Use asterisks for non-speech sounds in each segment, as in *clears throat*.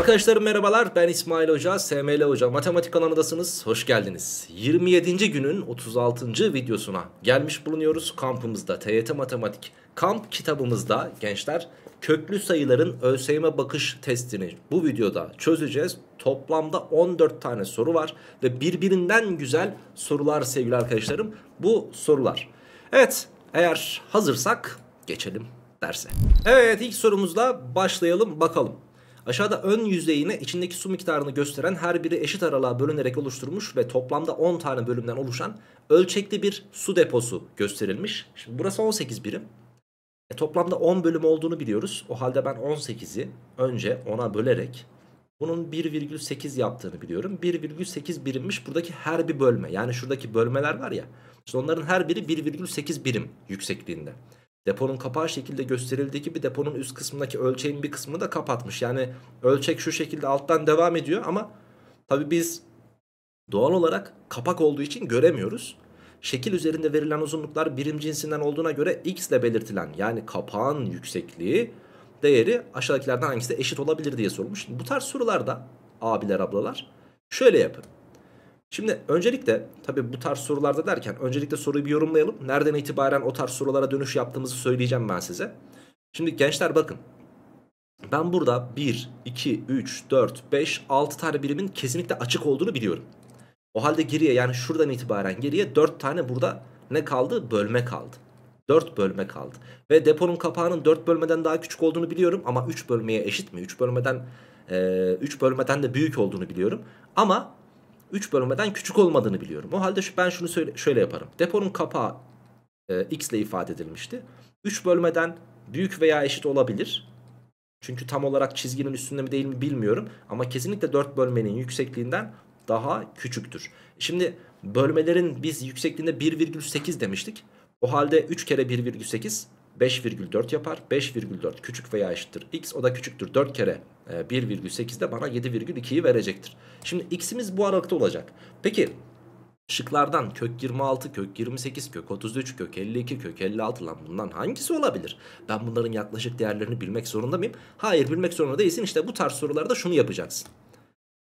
Arkadaşlarım merhabalar ben İsmail Hoca, SML Hoca Matematik kanalındasınız. Hoş geldiniz. 27. günün 36. videosuna gelmiş bulunuyoruz kampımızda TYT Matematik kamp kitabımızda gençler köklü sayıların ÖSYM bakış testini bu videoda çözeceğiz. Toplamda 14 tane soru var ve birbirinden güzel sorular sevgili arkadaşlarım bu sorular. Evet eğer hazırsak geçelim derse. Evet ilk sorumuzla başlayalım bakalım. Aşağıda ön yüzeyine içindeki su miktarını gösteren her biri eşit aralığa bölünerek oluşturmuş ve toplamda 10 tane bölümden oluşan ölçekli bir su deposu gösterilmiş. Şimdi burası 18 birim. E, toplamda 10 bölüm olduğunu biliyoruz. O halde ben 18'i önce 10'a bölerek bunun 1,8 yaptığını biliyorum. 1,8 birimmiş buradaki her bir bölme. Yani şuradaki bölmeler var ya. İşte onların her biri 1,8 birim yüksekliğinde. Deponun kapağı şekilde gösterildiği gibi deponun üst kısmındaki ölçeğin bir kısmını da kapatmış. Yani ölçek şu şekilde alttan devam ediyor ama tabi biz doğal olarak kapak olduğu için göremiyoruz. Şekil üzerinde verilen uzunluklar birim cinsinden olduğuna göre x ile belirtilen yani kapağın yüksekliği değeri aşağıdakilerden hangisi de eşit olabilir diye sorulmuş. Bu tarz sorularda abiler ablalar şöyle yapın. Şimdi öncelikle tabi bu tarz sorularda derken öncelikle soruyu bir yorumlayalım. Nereden itibaren o tarz sorulara dönüş yaptığımızı söyleyeceğim ben size. Şimdi gençler bakın. Ben burada 1, 2, 3, 4, 5, 6 tane birimin kesinlikle açık olduğunu biliyorum. O halde geriye yani şuradan itibaren geriye 4 tane burada ne kaldı? Bölme kaldı. 4 bölme kaldı. Ve deponun kapağının 4 bölmeden daha küçük olduğunu biliyorum ama 3 bölmeye eşit mi? 3 bölmeden e, 3 bölmeden de büyük olduğunu biliyorum. Ama 3 bölmeden küçük olmadığını biliyorum. O halde ben şunu şöyle yaparım. Deponun kapağı e, x ile ifade edilmişti. 3 bölmeden büyük veya eşit olabilir. Çünkü tam olarak çizginin üstünde mi değil mi bilmiyorum. Ama kesinlikle 4 bölmenin yüksekliğinden daha küçüktür. Şimdi bölmelerin biz yüksekliğinde 1,8 demiştik. O halde 3 kere 1,8 5,4 yapar. 5,4 küçük veya eşittir x o da küçüktür 4 kere 1,8 e, de bana 7,2'yi verecektir. Şimdi x'imiz bu aralıkta olacak. Peki şıklardan kök 26, kök 28, kök 33, kök 52, kök 56 lan bundan hangisi olabilir? Ben bunların yaklaşık değerlerini bilmek zorunda mıyım? Hayır bilmek zorunda değilsin işte bu tarz sorularda şunu yapacaksın.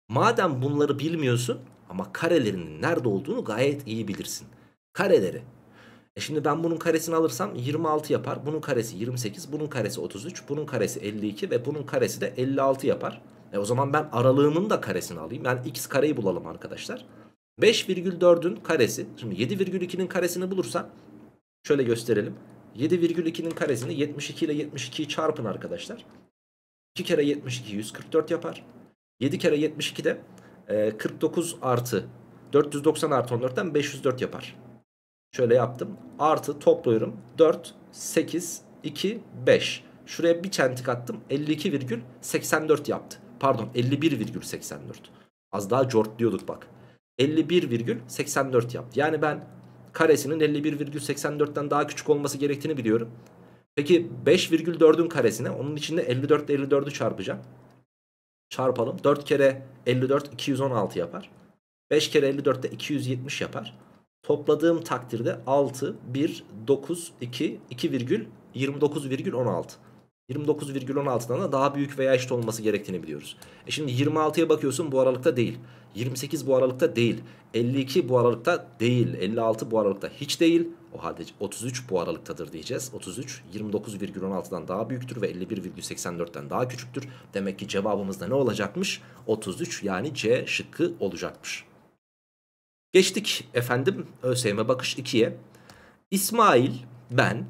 Madem bunları bilmiyorsun ama karelerinin nerede olduğunu gayet iyi bilirsin. Kareleri e şimdi ben bunun karesini alırsam 26 yapar. Bunun karesi 28, bunun karesi 33, bunun karesi 52 ve bunun karesi de 56 yapar. E o zaman ben aralığının da karesini alayım. Yani x kareyi bulalım arkadaşlar. 5,4'ün karesi. Şimdi 7,2'nin karesini bulursam, şöyle gösterelim. 7,2'nin karesini 72 ile 72'yi çarpın arkadaşlar. 2 kere 72 144 yapar. 7 kere 72 de 49 e, artı 490 artı 14'ten 504 yapar. Şöyle yaptım. Artı topluyorum. 4, 8, 2, 5. Şuraya bir çentik attım. 52,84 yaptı. Pardon 51,84. Az daha cortluyorduk bak. 51,84 yaptı. Yani ben karesinin 51,84'ten daha küçük olması gerektiğini biliyorum. Peki 5,4'ün karesine onun içinde 54 ile 54'ü çarpacağım. Çarpalım. 4 kere 54 216 yapar. 5 kere 54 de 270 yapar. Topladığım takdirde 6, 1, 9, 2, 2 virgül 29,16. 29,16'dan da daha büyük veya eşit olması gerektiğini biliyoruz. E şimdi 26'ya bakıyorsun bu aralıkta değil. 28 bu aralıkta değil. 52 bu aralıkta değil. 56 bu aralıkta hiç değil. O halde 33 bu aralıktadır diyeceğiz. 33 29,16'dan daha büyüktür ve 51,84'ten daha küçüktür. Demek ki cevabımızda ne olacakmış? 33 yani C şıkkı olacakmış. Geçtik efendim ÖSYM bakış 2'ye. İsmail, ben,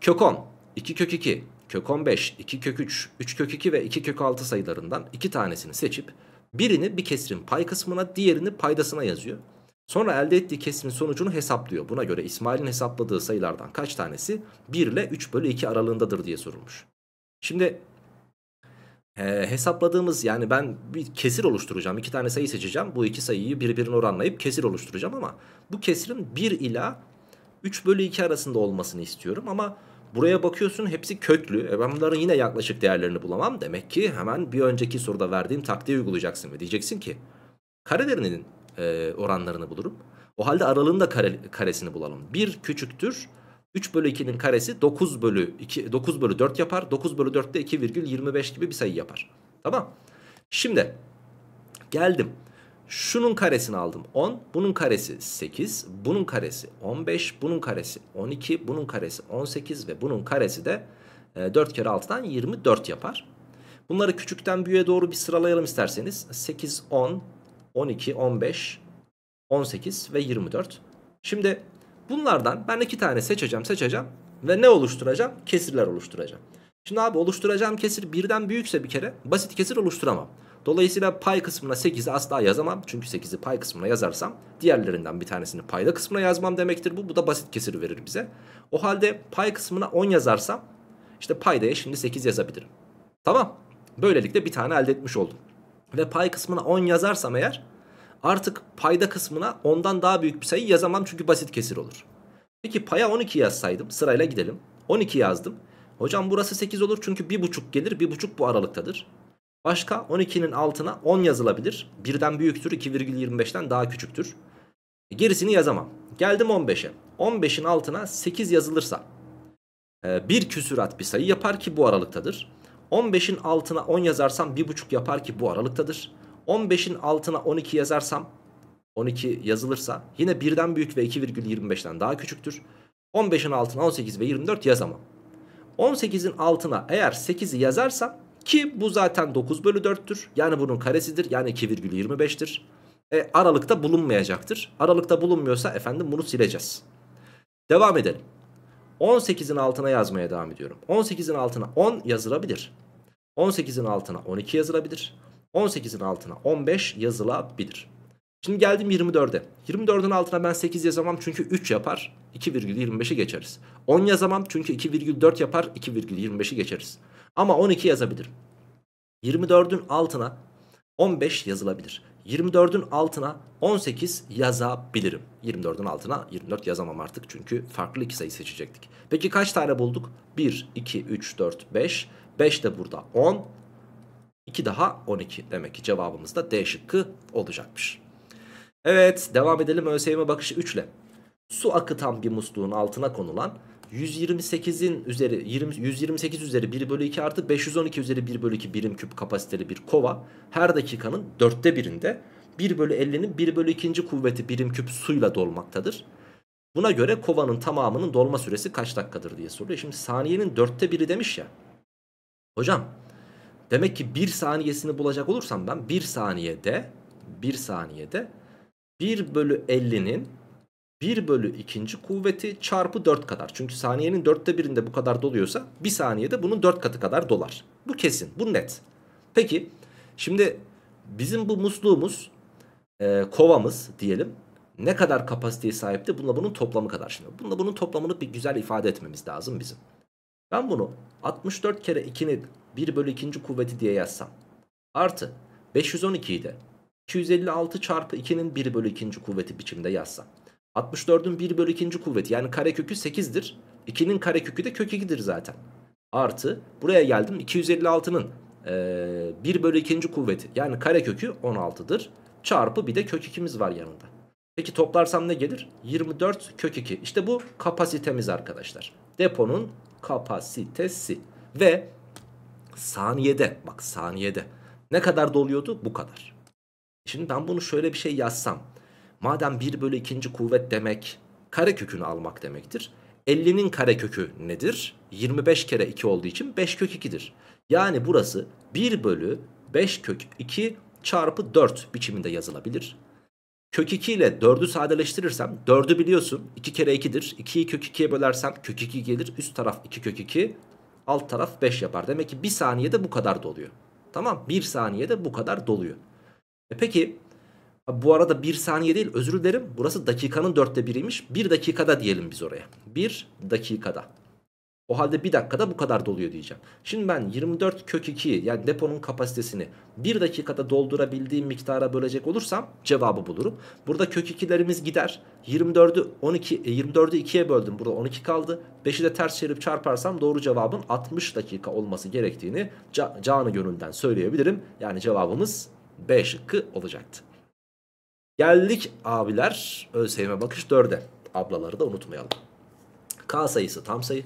kök 10, 2 kök 2, kök 15, 2 kök 3, 3 kök 2 ve 2 kök 6 sayılarından iki tanesini seçip birini bir kesrin pay kısmına diğerini paydasına yazıyor. Sonra elde ettiği kesrin sonucunu hesaplıyor. Buna göre İsmail'in hesapladığı sayılardan kaç tanesi 1 ile 3 bölü 2 aralığındadır diye sorulmuş. Şimdi e, hesapladığımız yani ben bir kesir oluşturacağım. iki tane sayı seçeceğim. Bu iki sayıyı birbirine oranlayıp kesir oluşturacağım ama bu kesirin 1 ila 3 bölü 2 arasında olmasını istiyorum ama buraya bakıyorsun hepsi köklü. E ben bunların yine yaklaşık değerlerini bulamam. Demek ki hemen bir önceki soruda verdiğim taktiği uygulayacaksın ve diyeceksin ki karelerinin e, oranlarını bulurum. O halde aralığında kare, karesini bulalım. 1 küçüktür 3 bölü 2'nin karesi 9 bölü, 2, 9 bölü 4 yapar. 9 bölü 4 de 2,25 gibi bir sayı yapar. Tamam. Şimdi geldim. Şunun karesini aldım 10. Bunun karesi 8. Bunun karesi 15. Bunun karesi 12. Bunun karesi 18. Ve bunun karesi de 4 e, kere 6'dan 24 yapar. Bunları küçükten büyüğe doğru bir sıralayalım isterseniz. 8, 10, 12, 15, 18 ve 24. Şimdi Bunlardan ben iki tane seçeceğim seçeceğim ve ne oluşturacağım? Kesirler oluşturacağım. Şimdi abi oluşturacağım kesir birden büyükse bir kere basit kesir oluşturamam. Dolayısıyla pay kısmına 8'i asla yazamam. Çünkü 8'i pay kısmına yazarsam diğerlerinden bir tanesini payda kısmına yazmam demektir bu. Bu da basit kesir verir bize. O halde pay kısmına 10 yazarsam işte paydaya şimdi 8 yazabilirim. Tamam. Böylelikle bir tane elde etmiş oldum. Ve pay kısmına 10 yazarsam eğer artık payda kısmına ondan daha büyük bir sayı yazamam çünkü basit kesir olur. Peki paya 12 yazsaydım sırayla gidelim. 12 yazdım. Hocam burası 8 olur çünkü 1.5 gelir 1.5 bu aralıktadır. Başka 12'nin altına 10 yazılabilir. Birden büyüktür 2,25'ten daha küçüktür. E, gerisini yazamam. Geldim 15'e. 15'in altına 8 yazılırsa e, bir küsürat bir sayı yapar ki bu aralıktadır. 15'in altına 10 yazarsam 1.5 yapar ki bu aralıktadır. 15'in altına 12 yazarsam 12 yazılırsa yine birden büyük ve 2,25'ten daha küçüktür. 15'in altına 18 ve 24 yazamam. 18'in altına eğer 8'i yazarsam ki bu zaten 9 bölü 4'tür. Yani bunun karesidir. Yani 2,25'tir. E, aralıkta bulunmayacaktır. Aralıkta bulunmuyorsa efendim bunu sileceğiz. Devam edelim. 18'in altına yazmaya devam ediyorum. 18'in altına 10 yazılabilir. 18'in altına 12 yazılabilir. 18'in altına 15 yazılabilir. Şimdi geldim 24'e. 24'ün altına ben 8 yazamam çünkü 3 yapar. 2,25'i geçeriz. 10 yazamam çünkü 2,4 yapar. 2,25'i geçeriz. Ama 12 yazabilirim. 24'ün altına 15 yazılabilir. 24'ün altına 18 yazabilirim. 24'ün altına 24 yazamam artık çünkü farklı iki sayı seçecektik. Peki kaç tane bulduk? 1, 2, 3, 4, 5. 5 de burada 10. 2 daha 12 demek ki cevabımız da D şıkkı olacakmış. Evet devam edelim ÖSYM bakışı 3 ile. Su akıtan bir musluğun altına konulan 128'in üzeri 20, 128 üzeri 1 bölü 2 artı 512 üzeri 1 bölü 2 birim küp kapasiteli bir kova her dakikanın dörtte birinde 1 bölü 50'nin 1 bölü 2. kuvveti birim küp suyla dolmaktadır. Buna göre kovanın tamamının dolma süresi kaç dakikadır diye soruyor. Şimdi saniyenin dörtte biri demiş ya. Hocam Demek ki 1 saniyesini bulacak olursam ben 1 saniyede 1 saniyede 1 bölü 50'nin 1 bölü 2. kuvveti çarpı 4 kadar. Çünkü saniyenin 4'te birinde bu kadar doluyorsa 1 saniyede bunun 4 katı kadar dolar. Bu kesin. Bu net. Peki şimdi bizim bu musluğumuz e, kovamız diyelim ne kadar kapasiteye sahipti? Bununla bunun toplamı kadar şimdi. Bununla bunun toplamını bir güzel ifade etmemiz lazım bizim. Ben bunu 64 kere 2'nin 1 bölü 2. kuvveti diye yazsam. Artı 512'yi de 256 çarpı 2'nin 1 bölü 2. kuvveti biçimde yazsam. 64'ün 1 bölü 2. kuvveti yani karekökü 8'dir. 2'nin karekökü de kök 2'dir zaten. Artı buraya geldim 256'nın e, 1 bölü 2. kuvveti yani karekökü 16'dır. Çarpı bir de kök 2'miz var yanında. Peki toplarsam ne gelir? 24 kök 2. İşte bu kapasitemiz arkadaşlar. Deponun kapasitesi. Ve saniyede bak saniyede ne kadar doluyordu? Bu kadar. Şimdi ben bunu şöyle bir şey yazsam. Madem 1 bölü 2. kuvvet demek kare kökünü almak demektir. 50'nin kare kökü nedir? 25 kere 2 olduğu için 5 kök 2'dir. Yani burası 1 bölü 5 kök 2 çarpı 4 biçiminde yazılabilir. Kök 2 ile 4'ü sadeleştirirsem 4'ü biliyorsun 2 kere 2'dir. 2'yi kök 2'ye bölersem kök 2 gelir. Üst taraf 2 kök 2 Alt taraf 5 yapar. Demek ki 1 saniyede bu kadar doluyor. Tamam 1 saniyede bu kadar doluyor. E peki bu arada 1 saniye değil özür dilerim. Burası dakikanın dörtte biriymiş. 1 dakikada diyelim biz oraya. 1 dakikada. O halde bir dakikada bu kadar doluyor diyeceğim. Şimdi ben 24 kök 2 yani deponun kapasitesini bir dakikada doldurabildiğim miktara bölecek olursam cevabı bulurum. Burada kök 2'lerimiz gider. 24'ü 12 24'ü 2'ye böldüm. Burada 12 kaldı. 5'i de ters çevirip çarparsam doğru cevabın 60 dakika olması gerektiğini canı gönülden söyleyebilirim. Yani cevabımız B şıkkı olacaktı. Geldik abiler ÖSYM bakış 4'e. Ablaları da unutmayalım. K sayısı tam sayı.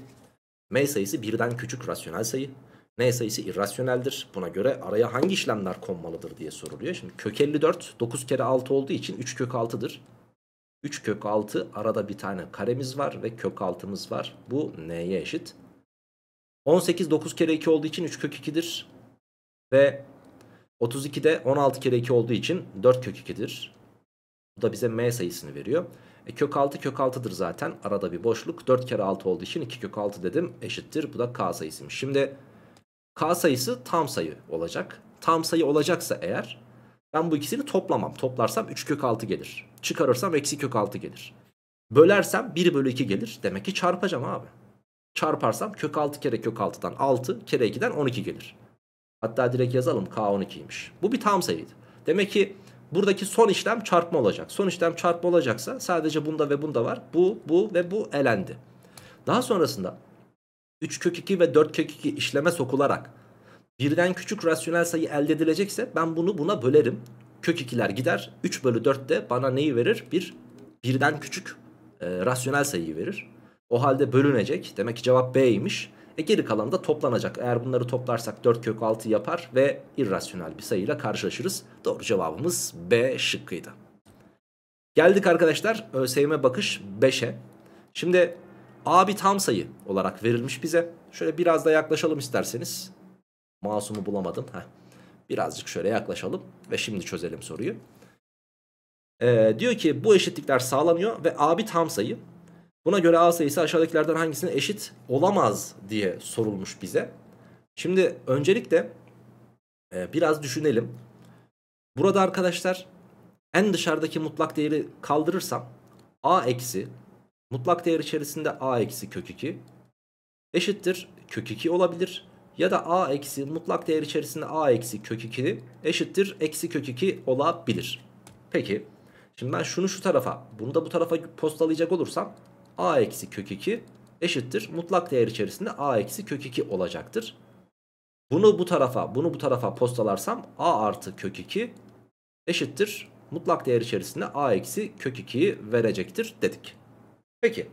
M sayısı birden küçük rasyonel sayı. N sayısı irrasyoneldir. Buna göre araya hangi işlemler konmalıdır diye soruluyor. Şimdi kök 54 9 kere 6 olduğu için 3 kök 6'dır. 3 kök 6 arada bir tane karemiz var ve kök 6'mız var. Bu n'ye eşit. 18 9 kere 2 olduğu için 3 kök 2'dir. Ve 32 de 16 kere 2 olduğu için 4 kök 2'dir. Bu da bize m sayısını veriyor. E, kök 6 kök 6'dır zaten. Arada bir boşluk. 4 kere 6 olduğu için 2 kök 6 dedim. Eşittir. Bu da k sayısıymış. Şimdi k sayısı tam sayı olacak. Tam sayı olacaksa eğer ben bu ikisini toplamam. Toplarsam 3 kök 6 gelir. Çıkarırsam eksi kök 6 gelir. Bölersem 1 bölü 2 gelir. Demek ki çarpacağım abi. Çarparsam kök 6 kere kök 6'dan 6 kere 2'den 12 gelir. Hatta direkt yazalım K12'ymiş. Bu bir tam sayıydı. Demek ki Buradaki son işlem çarpma olacak. Son işlem çarpma olacaksa sadece bunda ve bunda var. Bu, bu ve bu elendi. Daha sonrasında 3 kök 2 ve 4 kök 2 işleme sokularak birden küçük rasyonel sayı elde edilecekse ben bunu buna bölerim. Kök 2'ler gider. 3 bölü 4 de bana neyi verir? Bir birden küçük e, rasyonel sayıyı verir. O halde bölünecek. Demek ki cevap B'ymiş. Ve geri kalan da toplanacak. Eğer bunları toplarsak 4 kök 6 yapar ve irrasyonel bir sayıyla karşılaşırız. Doğru cevabımız B şıkkıydı. Geldik arkadaşlar ÖSYM bakış 5'e. Şimdi A bir tam sayı olarak verilmiş bize. Şöyle biraz da yaklaşalım isterseniz. Masumu bulamadım. Heh. Birazcık şöyle yaklaşalım ve şimdi çözelim soruyu. Ee, diyor ki bu eşitlikler sağlanıyor ve A bir tam sayı. Buna göre A sayısı aşağıdakilerden hangisine eşit olamaz diye sorulmuş bize. Şimdi öncelikle e, biraz düşünelim. Burada arkadaşlar en dışarıdaki mutlak değeri kaldırırsam A eksi mutlak değer içerisinde A eksi kök 2 eşittir kök 2 olabilir. Ya da A eksi mutlak değer içerisinde A eksi kök 2 eşittir eksi kök 2 olabilir. Peki şimdi ben şunu şu tarafa bunu da bu tarafa postalayacak olursam a eksi kök 2 eşittir. Mutlak değer içerisinde a eksi kök 2 olacaktır. Bunu bu tarafa, bunu bu tarafa postalarsam a artı kök 2 eşittir. Mutlak değer içerisinde a eksi kök 2'yi verecektir dedik. Peki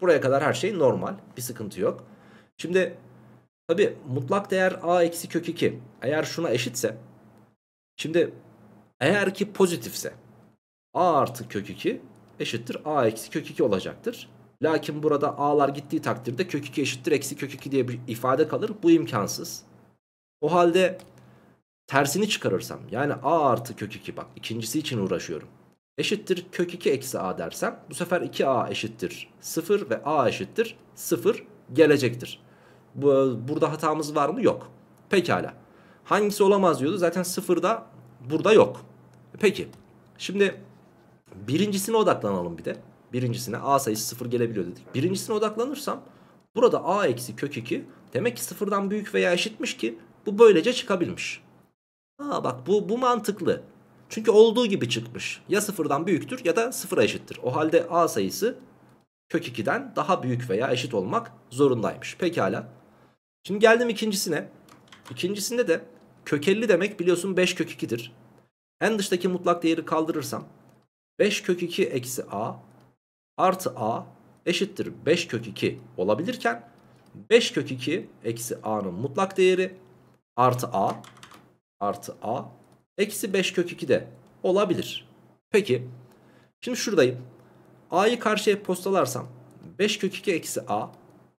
buraya kadar her şey normal bir sıkıntı yok. Şimdi tabi mutlak değer a eksi kök 2 eğer şuna eşitse şimdi eğer ki pozitifse a artı kök 2 eşittir a eksi kök 2 olacaktır. Lakin burada a'lar gittiği takdirde kök 2 eşittir eksi kök 2 diye bir ifade kalır. Bu imkansız. O halde tersini çıkarırsam yani a artı kök 2 bak ikincisi için uğraşıyorum. Eşittir kök 2 eksi a dersem bu sefer 2a eşittir 0 ve a eşittir 0 gelecektir. Bu, burada hatamız var mı? Yok. Pekala. Hangisi olamaz diyordu? Zaten 0'da burada yok. Peki. Şimdi birincisine odaklanalım bir de. Birincisine a sayısı 0 gelebiliyor dedik. Birincisine odaklanırsam burada a eksi kök 2 demek ki sıfırdan büyük veya eşitmiş ki bu böylece çıkabilmiş. Aa bak bu, bu mantıklı. Çünkü olduğu gibi çıkmış. Ya sıfırdan büyüktür ya da sıfıra eşittir. O halde a sayısı kök 2'den daha büyük veya eşit olmak zorundaymış. Pekala. Şimdi geldim ikincisine. İkincisinde de kök 50 demek biliyorsun 5 kök 2'dir. En dıştaki mutlak değeri kaldırırsam 5 kök 2 eksi a artı a eşittir 5 kök 2 olabilirken 5 kök 2 eksi a'nın mutlak değeri artı a artı a eksi 5 kök 2 de olabilir. Peki şimdi şuradayım. a'yı karşıya postalarsam 5 kök 2 eksi a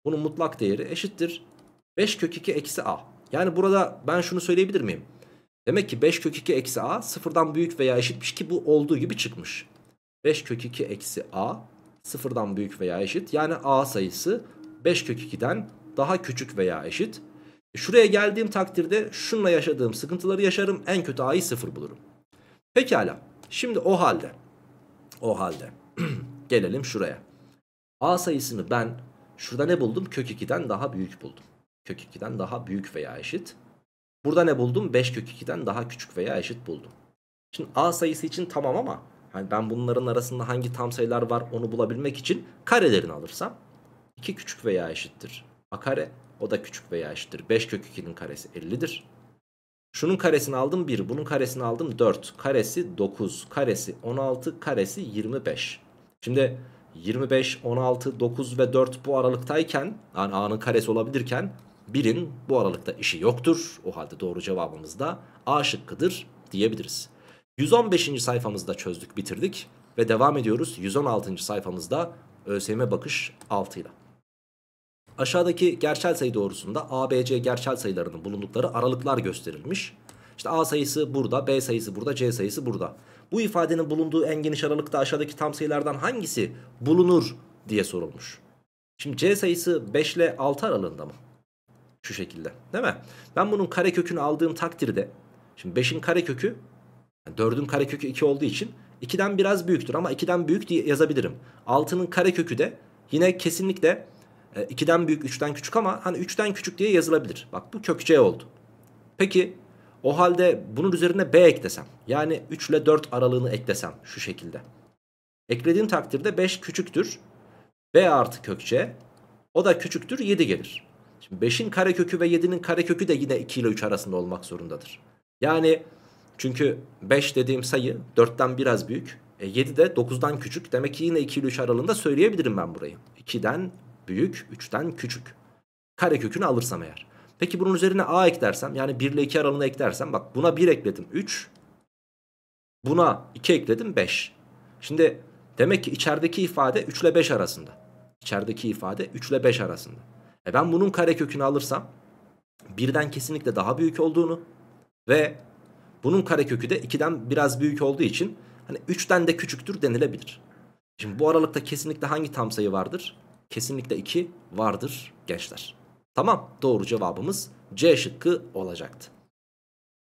bunun mutlak değeri eşittir 5 kök 2 eksi a. Yani burada ben şunu söyleyebilir miyim? Demek ki 5 kök 2 eksi a sıfırdan büyük veya eşitmiş ki bu olduğu gibi çıkmış. 5 kök 2 eksi a sıfırdan büyük veya eşit. Yani A sayısı 5 kök 2'den daha küçük veya eşit. E, şuraya geldiğim takdirde şunla yaşadığım sıkıntıları yaşarım. En kötü A'yı sıfır bulurum. Pekala. Şimdi o halde. O halde. *clears throat* gelelim şuraya. A sayısını ben şurada ne buldum? Kök 2'den daha büyük buldum. Kök 2'den daha büyük veya eşit. Burada ne buldum? 5 kök 2'den daha küçük veya eşit buldum. Şimdi A sayısı için tamam ama yani ben bunların arasında hangi tam sayılar var onu bulabilmek için karelerini alırsam 2 küçük veya eşittir. A kare o da küçük veya eşittir. 5 kök 2'nin karesi 50'dir. Şunun karesini aldım 1, bunun karesini aldım 4. Karesi 9, karesi 16, karesi 25. Şimdi 25, 16, 9 ve 4 bu aralıktayken yani A'nın karesi olabilirken 1'in bu aralıkta işi yoktur. O halde doğru cevabımız da A şıkkıdır diyebiliriz. 115. sayfamızda çözdük bitirdik ve devam ediyoruz 116. sayfamızda ÖSYM bakış 6 ile. Aşağıdaki gerçel sayı doğrusunda ABC gerçel sayılarının bulundukları aralıklar gösterilmiş. İşte A sayısı burada, B sayısı burada, C sayısı burada. Bu ifadenin bulunduğu en geniş aralıkta aşağıdaki tam sayılardan hangisi bulunur diye sorulmuş. Şimdi C sayısı 5 ile 6 aralığında mı? Şu şekilde değil mi? Ben bunun karekökünü aldığım takdirde Şimdi 5'in karekökü 4'ün karekökü 2 olduğu için 2'den biraz büyüktür ama 2'den büyük diye yazabilirim. 6'nın karekökü de yine kesinlikle 2'den e, büyük 3'ten küçük ama hani 3'ten küçük diye yazılabilir. Bak bu kök C oldu. Peki o halde bunun üzerine B eklesem yani 3 ile 4 aralığını eklesem şu şekilde. Eklediğim takdirde 5 küçüktür. B artı kök C o da küçüktür 7 gelir. Şimdi 5'in karekökü ve 7'nin karekökü de yine 2 ile 3 arasında olmak zorundadır. Yani çünkü 5 dediğim sayı 4'ten biraz büyük. E 7 de 9'dan küçük. Demek ki yine 2 ile 3 aralığında söyleyebilirim ben burayı. 2'den büyük, 3'ten küçük. Kare kökünü alırsam eğer. Peki bunun üzerine a eklersem yani 1 ile 2 aralığını eklersem bak buna 1 ekledim 3. Buna 2 ekledim 5. Şimdi demek ki içerideki ifade 3 ile 5 arasında. İçerideki ifade 3 ile 5 arasında. E ben bunun kare kökünü alırsam birden kesinlikle daha büyük olduğunu ve bunun karekökü de 2'den biraz büyük olduğu için hani 3'ten de küçüktür denilebilir. Şimdi bu aralıkta kesinlikle hangi tam sayı vardır? Kesinlikle 2 vardır gençler. Tamam doğru cevabımız C şıkkı olacaktı.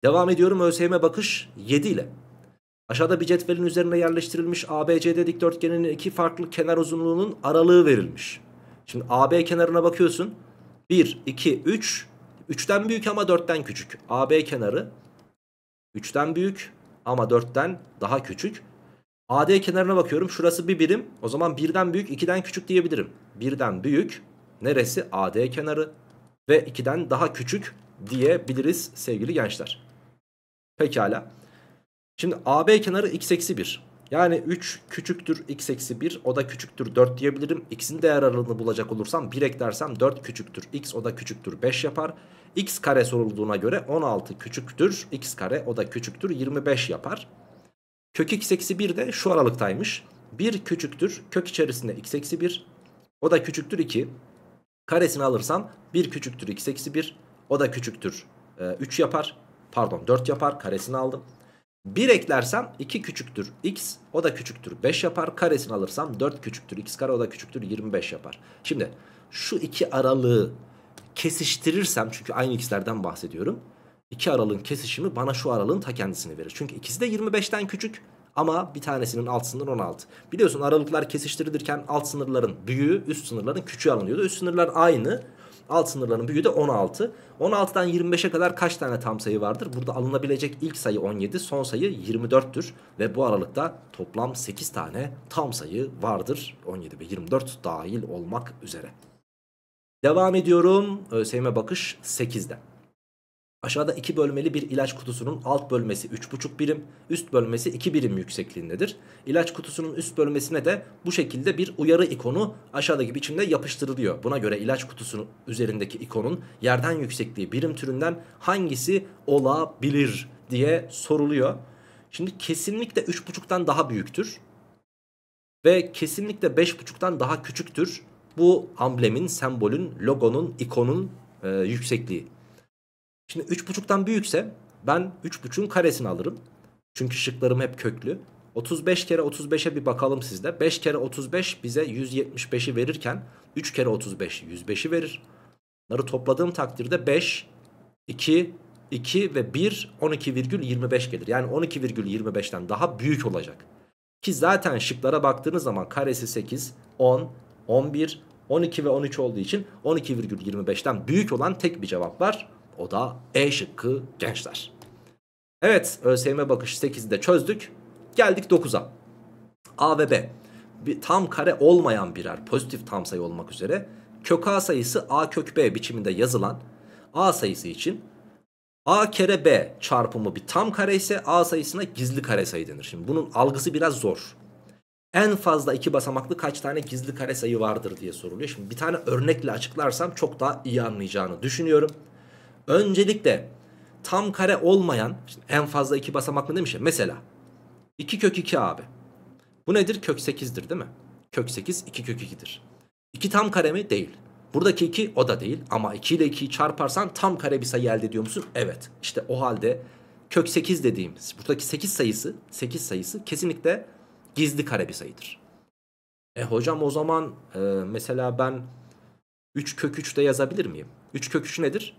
Devam ediyorum ÖSYM bakış 7 ile. Aşağıda bir cetvelin üzerine yerleştirilmiş ABCD dikdörtgeninin iki farklı kenar uzunluğunun aralığı verilmiş. Şimdi AB kenarına bakıyorsun. 1, 2, 3. 3'ten büyük ama 4'ten küçük. AB kenarı 3'ten büyük ama 4'ten daha küçük. AD kenarına bakıyorum. Şurası bir birim. O zaman 1'den büyük 2'den küçük diyebilirim. 1'den büyük neresi? AD kenarı ve 2'den daha küçük diyebiliriz sevgili gençler. Pekala. Şimdi AB kenarı x eksi 1. Yani 3 küçüktür x eksi 1 o da küçüktür 4 diyebilirim. X'in değer aralığını bulacak olursam 1 eklersem 4 küçüktür x o da küçüktür 5 yapar. x kare sorulduğuna göre 16 küçüktür x kare o da küçüktür 25 yapar. Kök x eksi 1 de şu aralıktaymış. 1 küçüktür kök içerisinde x eksi 1 o da küçüktür 2. Karesini alırsam 1 küçüktür x eksi 1 o da küçüktür 3 e, yapar. Pardon 4 yapar karesini aldım. 1 eklersem 2 küçüktür x o da küçüktür 5 yapar. Karesini alırsam 4 küçüktür x kare o da küçüktür 25 yapar. Şimdi şu iki aralığı kesiştirirsem çünkü aynı x'lerden bahsediyorum. İki aralığın kesişimi bana şu aralığın ta kendisini verir. Çünkü ikisi de 25'ten küçük ama bir tanesinin alt sınırı 16. Biliyorsun aralıklar kesiştirilirken alt sınırların büyüğü üst sınırların küçüğü alınıyordu. Üst sınırlar aynı Alt sınırların büyüğü de 16. 16'dan 25'e kadar kaç tane tam sayı vardır? Burada alınabilecek ilk sayı 17, son sayı 24'tür. Ve bu aralıkta toplam 8 tane tam sayı vardır. 17 ve 24 dahil olmak üzere. Devam ediyorum. ÖSYM bakış 8'den. Aşağıda 2 bölmeli bir ilaç kutusunun alt bölmesi 3,5 birim, üst bölmesi 2 birim yüksekliğindedir. İlaç kutusunun üst bölmesine de bu şekilde bir uyarı ikonu aşağıdaki biçimde yapıştırılıyor. Buna göre ilaç kutusunun üzerindeki ikonun yerden yüksekliği birim türünden hangisi olabilir diye soruluyor. Şimdi kesinlikle 3,5'tan daha büyüktür ve kesinlikle 5,5'tan daha küçüktür. Bu amblemin, sembolün, logonun, ikonun e, yüksekliği. Şimdi 3.5'tan büyükse ben 3.5'un karesini alırım. Çünkü şıklarım hep köklü. 35 kere 35'e bir bakalım sizde. 5 kere 35 bize 175'i verirken 3 kere 35 105'i verir. Bunları topladığım takdirde 5, 2, 2 ve 1 12,25 gelir. Yani 12,25'ten daha büyük olacak. Ki zaten şıklara baktığınız zaman karesi 8, 10, 11, 12 ve 13 olduğu için 12,25'ten büyük olan tek bir cevap var. O da E şıkkı gençler. Evet ÖSYM bakış 8'i de çözdük. Geldik 9'a. A ve B bir, tam kare olmayan birer pozitif tam sayı olmak üzere kök A sayısı A kök B biçiminde yazılan A sayısı için A kere B çarpımı bir tam kare ise A sayısına gizli kare sayı denir. Şimdi bunun algısı biraz zor. En fazla iki basamaklı kaç tane gizli kare sayı vardır diye soruluyor. Şimdi bir tane örnekle açıklarsam çok daha iyi anlayacağını düşünüyorum. Öncelikle tam kare olmayan en fazla iki basamaklı demiş ya. Mesela 2 kök 2 abi. Bu nedir? Kök 8'dir değil mi? Kök 8 2 kök 2'dir. 2 tam kare mi? Değil. Buradaki 2 o da değil. Ama 2 ile 2'yi çarparsan tam kare bir sayı elde ediyor musun? Evet. İşte o halde kök 8 dediğimiz buradaki 8 sayısı 8 sayısı kesinlikle gizli kare bir sayıdır. E hocam o zaman e, mesela ben 3 kök 3 de yazabilir miyim? 3 kök 3 nedir?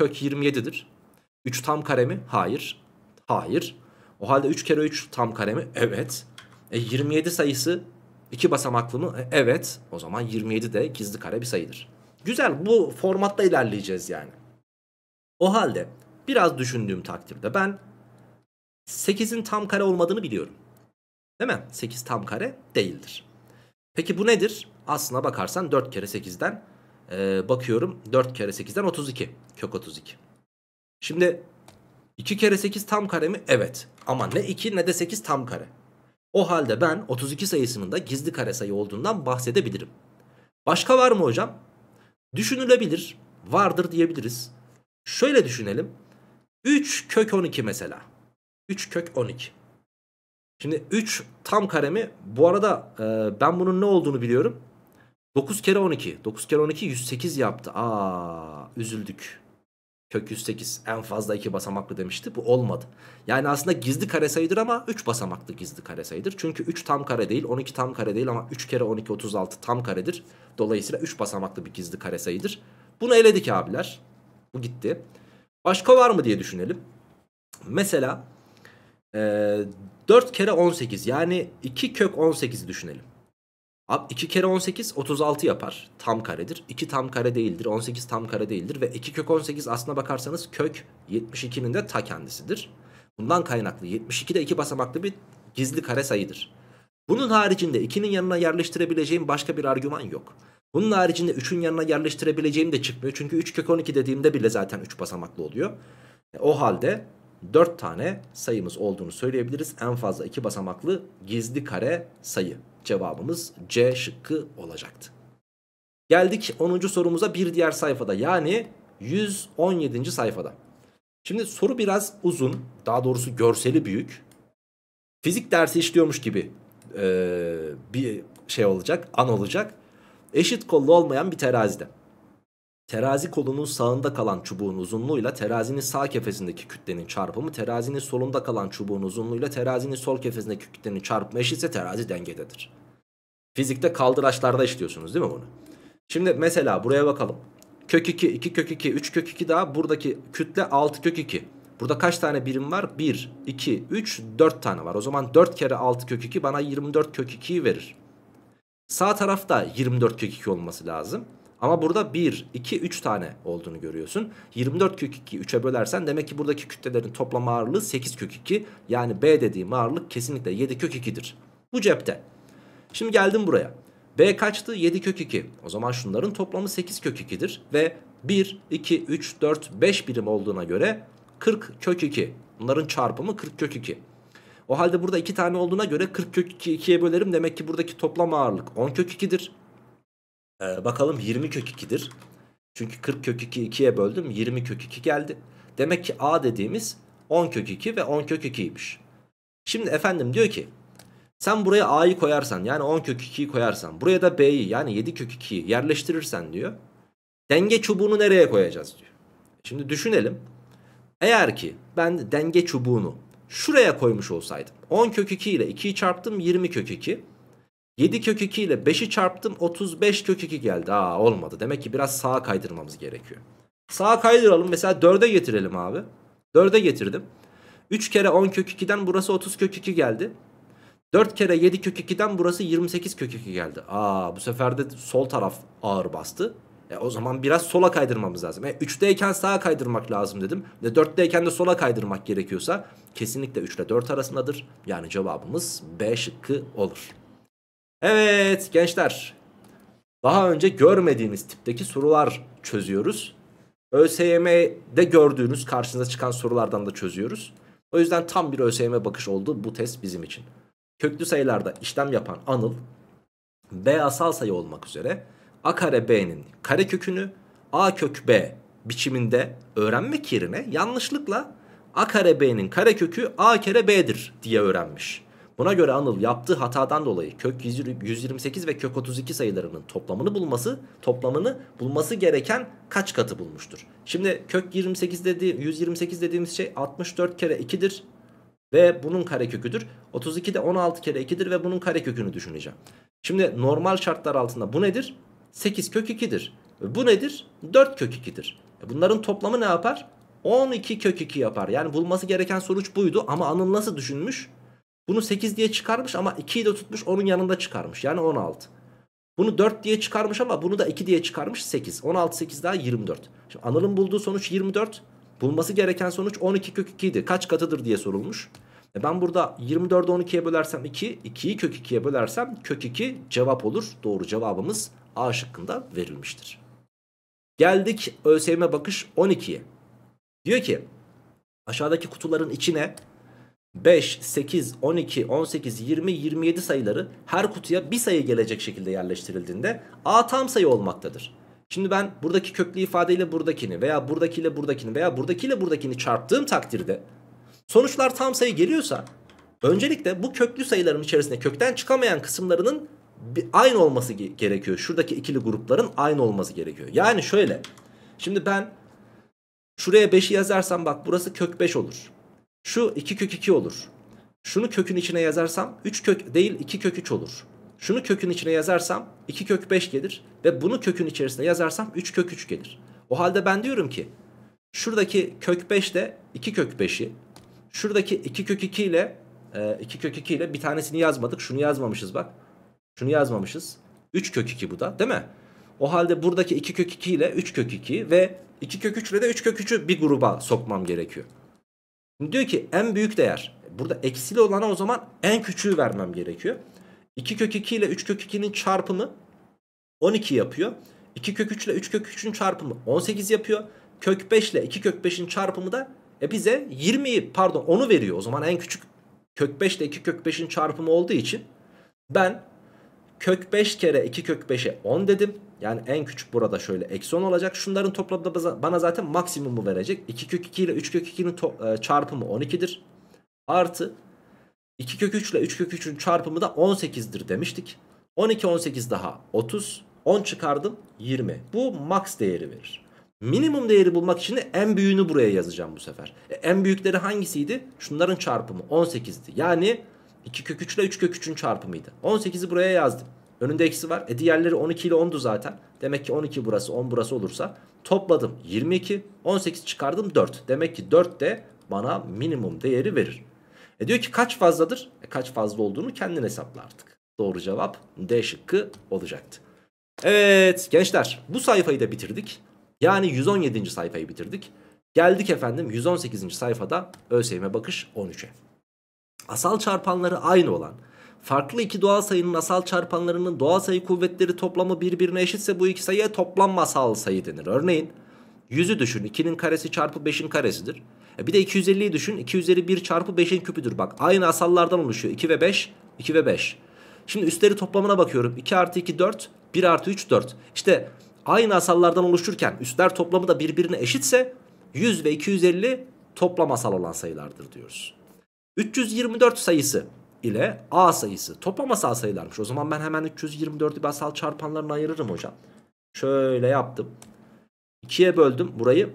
kök 27'dir. 3 tam kare mi? Hayır. Hayır. O halde 3 kere 3 tam kare mi? Evet. E 27 sayısı 2 basamaklı mı? E, evet. O zaman 27 de gizli kare bir sayıdır. Güzel bu formatta ilerleyeceğiz yani. O halde biraz düşündüğüm takdirde ben 8'in tam kare olmadığını biliyorum. Değil mi? 8 tam kare değildir. Peki bu nedir? Aslına bakarsan 4 kere 8'den e, bakıyorum 4 kere 8'den 32. Kök 32. Şimdi 2 kere 8 tam kare mi? Evet. Ama ne 2 ne de 8 tam kare. O halde ben 32 sayısının da gizli kare sayı olduğundan bahsedebilirim. Başka var mı hocam? Düşünülebilir. Vardır diyebiliriz. Şöyle düşünelim. 3 kök 12 mesela. 3 kök 12. Şimdi 3 tam kare mi? Bu arada e, ben bunun ne olduğunu biliyorum. 9 kere 12. 9 kere 12 108 yaptı. Aa üzüldük. Kök 108 en fazla 2 basamaklı demişti. Bu olmadı. Yani aslında gizli kare sayıdır ama 3 basamaklı gizli kare sayıdır. Çünkü 3 tam kare değil 12 tam kare değil ama 3 kere 12 36 tam karedir. Dolayısıyla 3 basamaklı bir gizli kare sayıdır. Bunu eledik abiler. Bu gitti. Başka var mı diye düşünelim. Mesela e, 4 kere 18 yani 2 kök 18'i düşünelim. Abi 2 kere 18 36 yapar. Tam karedir. 2 tam kare değildir. 18 tam kare değildir. Ve 2 kök 18 aslına bakarsanız kök 72'nin de ta kendisidir. Bundan kaynaklı 72 de 2 basamaklı bir gizli kare sayıdır. Bunun haricinde 2'nin yanına yerleştirebileceğim başka bir argüman yok. Bunun haricinde 3'ün yanına yerleştirebileceğim de çıkmıyor. Çünkü 3 kök 12 dediğimde bile zaten 3 basamaklı oluyor. E, o halde 4 tane sayımız olduğunu söyleyebiliriz. En fazla 2 basamaklı gizli kare sayı. Cevabımız C şıkkı olacaktı. Geldik 10. sorumuza bir diğer sayfada yani 117. sayfada. Şimdi soru biraz uzun daha doğrusu görseli büyük. Fizik dersi işliyormuş gibi e, bir şey olacak an olacak. Eşit kollu olmayan bir terazide. Terazi kolunun sağında kalan çubuğun uzunluğuyla terazinin sağ kefesindeki kütlenin çarpımı terazinin solunda kalan çubuğun uzunluğuyla terazinin sol kefesindeki kütlenin çarpımı eşitse terazi dengededir. Fizikte kaldıraçlarda işliyorsunuz değil mi bunu? Şimdi mesela buraya bakalım. Kök 2, 2 kök 2, 3 kök 2 daha buradaki kütle 6 kök 2. Burada kaç tane birim var? 1, 2, 3, 4 tane var. O zaman 4 kere 6 kök 2 bana 24 kök 2'yi verir. Sağ tarafta 24 kök 2 olması lazım. Ama burada 1, 2, 3 tane olduğunu görüyorsun. 24 kök 2'yi 3'e bölersen demek ki buradaki kütlelerin toplam ağırlığı 8 kök 2. Yani B dediğim ağırlık kesinlikle 7 kök 2'dir. Bu cepte. Şimdi geldim buraya. B kaçtı? 7 kök 2. O zaman şunların toplamı 8 kök 2'dir. Ve 1, 2, 3, 4, 5 birim olduğuna göre 40 kök 2. Bunların çarpımı 40 kök 2. O halde burada 2 tane olduğuna göre 40 kök 2'yi 2'ye bölerim. Demek ki buradaki toplam ağırlık 10 kök 2'dir. Ee, bakalım 20 kök 2'dir. Çünkü 40 kök 2'yi 2'ye böldüm. 20 kök 2 geldi. Demek ki A dediğimiz 10 kök 2 ve 10 kök 2'ymiş. Şimdi efendim diyor ki sen buraya A'yı koyarsan yani 10 kök 2'yi koyarsan buraya da B'yi yani 7 kök 2'yi yerleştirirsen diyor. Denge çubuğunu nereye koyacağız diyor. Şimdi düşünelim. Eğer ki ben denge çubuğunu şuraya koymuş olsaydım 10 kök 2 ile 2'yi çarptım 20 kök 2. 7 kök 2 ile 5'i çarptım 35 kök 2 geldi. Aa olmadı. Demek ki biraz sağa kaydırmamız gerekiyor. Sağa kaydıralım. Mesela 4'e getirelim abi. 4'e getirdim. 3 kere 10 kök 2'den burası 30 kök 2 geldi. 4 kere 7 kök 2'den burası 28 kök 2 geldi. Aa bu sefer de sol taraf ağır bastı. E, o zaman biraz sola kaydırmamız lazım. E, 3'teyken sağa kaydırmak lazım dedim. Ve 4'teyken de sola kaydırmak gerekiyorsa kesinlikle 3 ile 4 arasındadır. Yani cevabımız B şıkkı olur. Evet gençler daha önce görmediğiniz tipteki sorular çözüyoruz. ÖSYM'de gördüğünüz karşınıza çıkan sorulardan da çözüyoruz. O yüzden tam bir ÖSYM bakış oldu bu test bizim için. Köklü sayılarda işlem yapan Anıl B asal sayı olmak üzere A kare B'nin kare kökünü A kök B biçiminde öğrenmek yerine yanlışlıkla A kare B'nin kare kökü A kere B'dir diye öğrenmiş. Buna göre Anıl yaptığı hatadan dolayı kök 128 ve kök 32 sayılarının toplamını bulması, toplamını bulması gereken kaç katı bulmuştur? Şimdi kök 28 dedi 128 dediğimiz şey 64 kere 2'dir ve bunun kareköküdür. 32 de 16 kere 2'dir ve bunun karekökünü düşüneceğim. Şimdi normal şartlar altında bu nedir? 8 kök 2'dir. Bu nedir? 4 kök 2'dir. E bunların toplamı ne yapar? 12 kök 2 yapar. Yani bulması gereken sonuç buydu ama Anıl nasıl düşünmüş? Bunu 8 diye çıkarmış ama 2'yi de tutmuş onun yanında çıkarmış. Yani 16. Bunu 4 diye çıkarmış ama bunu da 2 diye çıkarmış 8. 16 8 daha 24. Şimdi Anıl'ın bulduğu sonuç 24. Bulması gereken sonuç 12 kök 2 idi. Kaç katıdır diye sorulmuş. E ben burada 24'ü 12'ye bölersem 2, 2'yi kök 2'ye bölersem kök 2 cevap olur. Doğru cevabımız A şıkkında verilmiştir. Geldik ÖSYM bakış 12'ye. Diyor ki aşağıdaki kutuların içine 5, 8, 12, 18, 20, 27 sayıları her kutuya bir sayı gelecek şekilde yerleştirildiğinde A tam sayı olmaktadır. Şimdi ben buradaki köklü ifadeyle buradakini veya buradakiyle buradakini veya buradakiyle buradakini çarptığım takdirde sonuçlar tam sayı geliyorsa öncelikle bu köklü sayıların içerisinde kökten çıkamayan kısımlarının aynı olması gerekiyor. Şuradaki ikili grupların aynı olması gerekiyor. Yani şöyle şimdi ben şuraya 5'i yazarsam bak burası kök 5 olur. Şu 2 kök 2 olur. Şunu kökün içine yazarsam 3 kök değil 2 kök 3 olur. Şunu kökün içine yazarsam 2 kök 5 gelir ve bunu kökün içerisine yazarsam 3 kök 3 gelir. O halde ben diyorum ki şuradaki kök 5 de 2 kök 5'i şuradaki 2 kök 2 ile 2 e, kök 2 ile bir tanesini yazmadık. Şunu yazmamışız bak. Şunu yazmamışız. 3 kök 2 bu da değil mi? O halde buradaki 2 kök 2 ile 3 kök 2 ve 2 kök 3 ile de 3 kök 3'ü bir gruba sokmam gerekiyor. Şimdi diyor ki en büyük değer. Burada eksili olana o zaman en küçüğü vermem gerekiyor. 2 kök 2 ile 3 kök 2'nin çarpımı 12 yapıyor. 2 kök 3 ile 3 kök 3'ün çarpımı 18 yapıyor. Kök 5 ile 2 kök 5'in çarpımı da e bize 20'yi pardon onu veriyor. O zaman en küçük kök 5 ile 2 kök 5'in çarpımı olduğu için ben kök 5 kere 2 kök 5'e 10 dedim. Yani en küçük burada şöyle eksi 10 olacak. Şunların toplamda bana zaten maksimumu verecek. 2 kök 2 ile 3 kök 2'nin e, çarpımı 12'dir. Artı 2 kök 3 ile 3 kök 3'ün çarpımı da 18'dir demiştik. 12 18 daha 30. 10 çıkardım 20. Bu max değeri verir. Minimum değeri bulmak için de en büyüğünü buraya yazacağım bu sefer. E, en büyükleri hangisiydi? Şunların çarpımı 18'di. Yani 2 kök 3 ile 3 kök 3'ün çarpımıydı. 18'i buraya yazdım. Önünde eksi var. E diğerleri 12 ile 10'du zaten. Demek ki 12 burası 10 burası olursa topladım 22 18 çıkardım 4. Demek ki 4 de bana minimum değeri verir. E diyor ki kaç fazladır? E kaç fazla olduğunu kendin hesapla artık. Doğru cevap D şıkkı olacaktı. Evet gençler bu sayfayı da bitirdik. Yani 117. sayfayı bitirdik. Geldik efendim 118. sayfada ÖSYM bakış 13'e. Asal çarpanları aynı olan farklı iki doğal sayının asal çarpanlarının doğal sayı kuvvetleri toplamı birbirine eşitse bu iki sayıya toplam asal sayı denir. Örneğin 100'ü düşün 2'nin karesi çarpı 5'in karesidir. E bir de 250'yi düşün 2 üzeri 1 çarpı 5'in küpüdür. Bak aynı asallardan oluşuyor 2 ve 5 2 ve 5. Şimdi üstleri toplamına bakıyorum 2 artı 2 4 1 artı 3 4. İşte aynı asallardan oluşurken üstler toplamı da birbirine eşitse 100 ve 250 toplam asal olan sayılardır diyoruz. 324 sayısı ile A sayısı. Toplama asal sayılarmış. O zaman ben hemen 324'ü basal çarpanlarına ayırırım hocam. Şöyle yaptım. 2'ye böldüm burayı.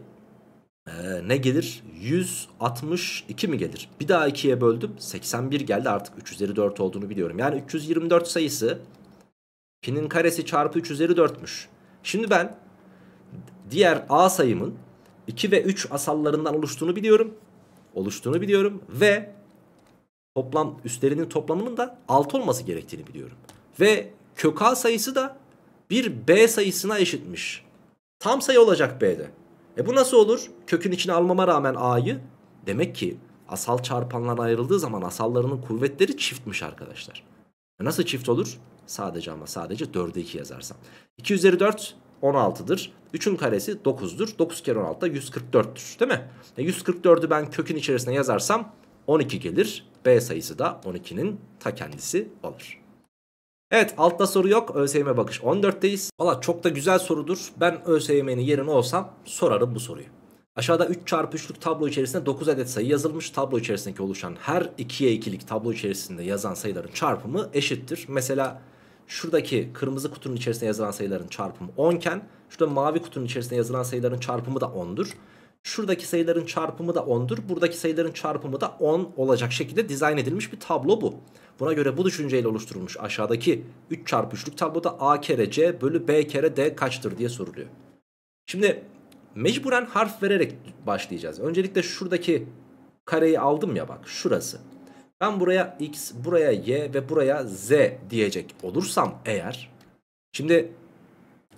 Ee, ne gelir? 162 mi gelir? Bir daha 2'ye böldüm. 81 geldi artık 3 üzeri 4 olduğunu biliyorum. Yani 324 sayısı pi'nin karesi çarpı 3 üzeri 4'müş. Şimdi ben diğer A sayımın 2 ve 3 asallarından oluştuğunu biliyorum. Oluştuğunu biliyorum ve toplam üstlerinin toplamının da 6 olması gerektiğini biliyorum. Ve kök A sayısı da bir B sayısına eşitmiş. Tam sayı olacak B'de. E bu nasıl olur? Kökün içine almama rağmen A'yı. Demek ki asal çarpanlar ayrıldığı zaman asallarının kuvvetleri çiftmiş arkadaşlar. E nasıl çift olur? Sadece ama sadece 4'e 2 yazarsam. 2 üzeri 4 16'dır. 3'ün karesi 9'dur. 9 kere 16 da 144'tür değil mi? E 144'ü ben kökün içerisine yazarsam 12 gelir. B sayısı da 12'nin ta kendisi olur. Evet altta soru yok. ÖSYM bakış 14'teyiz. Valla çok da güzel sorudur. Ben ÖSYM'nin yerine olsam sorarım bu soruyu. Aşağıda 3 çarpı 3'lük tablo içerisinde 9 adet sayı yazılmış. Tablo içerisindeki oluşan her 2'ye 2'lik tablo içerisinde yazan sayıların çarpımı eşittir. Mesela şuradaki kırmızı kutunun içerisinde yazılan sayıların çarpımı 10 iken şurada mavi kutunun içerisinde yazılan sayıların çarpımı da 10'dur. Şuradaki sayıların çarpımı da 10'dur. Buradaki sayıların çarpımı da 10 olacak şekilde dizayn edilmiş bir tablo bu. Buna göre bu düşünceyle oluşturulmuş aşağıdaki 3 çarpı 3'lük tabloda A kere C bölü B kere D kaçtır diye soruluyor. Şimdi mecburen harf vererek başlayacağız. Öncelikle şuradaki kareyi aldım ya bak şurası. Ben buraya x, buraya y ve buraya z diyecek olursam eğer. Şimdi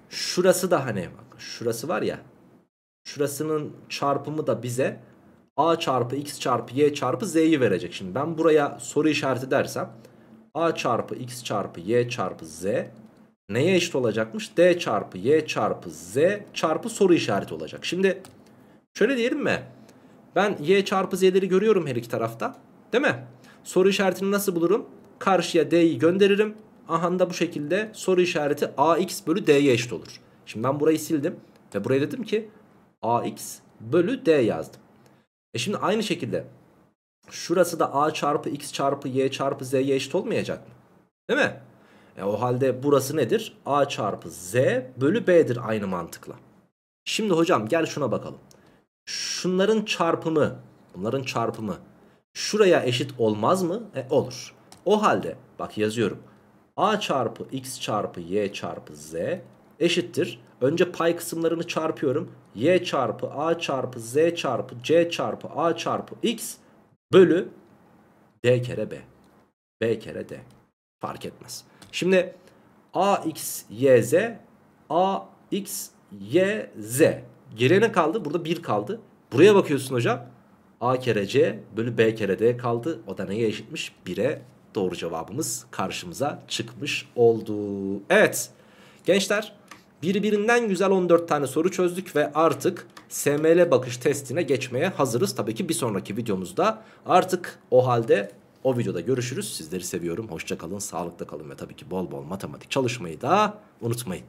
şurası da hani bak şurası var ya Şurasının çarpımı da bize a çarpı x çarpı y çarpı z'yi verecek. Şimdi ben buraya soru işareti dersem a çarpı x çarpı y çarpı z neye eşit olacakmış? d çarpı y çarpı z çarpı soru işareti olacak. Şimdi şöyle diyelim mi? Ben y çarpı z'leri görüyorum her iki tarafta. Değil mi? Soru işaretini nasıl bulurum? Karşıya d'yi gönderirim. Aha da bu şekilde soru işareti ax bölü d'ye eşit olur. Şimdi ben burayı sildim ve buraya dedim ki ax bölü d yazdım. E şimdi aynı şekilde şurası da a çarpı x çarpı y çarpı z'ye eşit olmayacak mı? Değil mi? E o halde burası nedir? a çarpı z bölü b'dir aynı mantıkla. Şimdi hocam gel şuna bakalım. Şunların çarpımı, bunların çarpımı şuraya eşit olmaz mı? E olur. O halde bak yazıyorum. a çarpı x çarpı y çarpı z eşittir. Önce pay kısımlarını çarpıyorum. Y çarpı A çarpı Z çarpı C çarpı A çarpı X bölü D kere B. B kere D. Fark etmez. Şimdi A X Y Z A X Y Z. Geriye ne kaldı? Burada 1 kaldı. Buraya bakıyorsun hocam. A kere C bölü B kere D kaldı. O da neye eşitmiş? 1'e doğru cevabımız karşımıza çıkmış oldu. Evet gençler Birbirinden güzel 14 tane soru çözdük ve artık SML bakış testine geçmeye hazırız. Tabii ki bir sonraki videomuzda artık o halde o videoda görüşürüz. Sizleri seviyorum. Hoşçakalın, sağlıkta kalın ve tabii ki bol bol matematik çalışmayı da unutmayın.